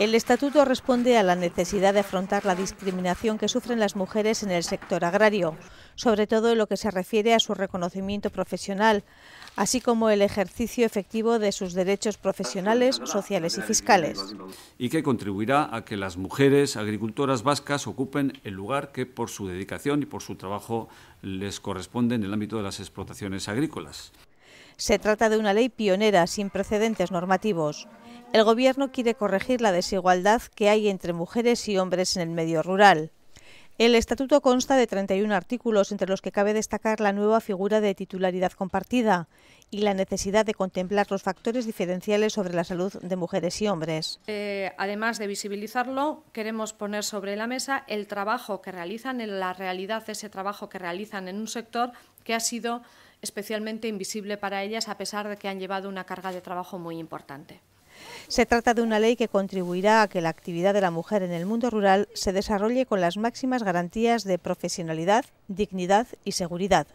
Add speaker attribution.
Speaker 1: El estatuto responde a la necesidad de afrontar la discriminación que sufren las mujeres en el sector agrario, sobre todo en lo que se refiere a su reconocimiento profesional, así como el ejercicio efectivo de sus derechos profesionales, sociales y fiscales.
Speaker 2: Y que contribuirá a que las mujeres agricultoras vascas ocupen el lugar que por su dedicación y por su trabajo les corresponde en el ámbito de las explotaciones agrícolas.
Speaker 1: Se trata de una ley pionera sin precedentes normativos. El Gobierno quiere corregir la desigualdad que hay entre mujeres y hombres en el medio rural. El estatuto consta de 31 artículos, entre los que cabe destacar la nueva figura de titularidad compartida y la necesidad de contemplar los factores diferenciales sobre la salud de mujeres y hombres.
Speaker 3: Eh, además de visibilizarlo, queremos poner sobre la mesa el trabajo que realizan, en la realidad de ese trabajo que realizan en un sector que ha sido especialmente invisible para ellas, a pesar de que han llevado una carga de trabajo muy importante.
Speaker 1: Se trata de una ley que contribuirá a que la actividad de la mujer en el mundo rural se desarrolle con las máximas garantías de profesionalidad, dignidad y seguridad.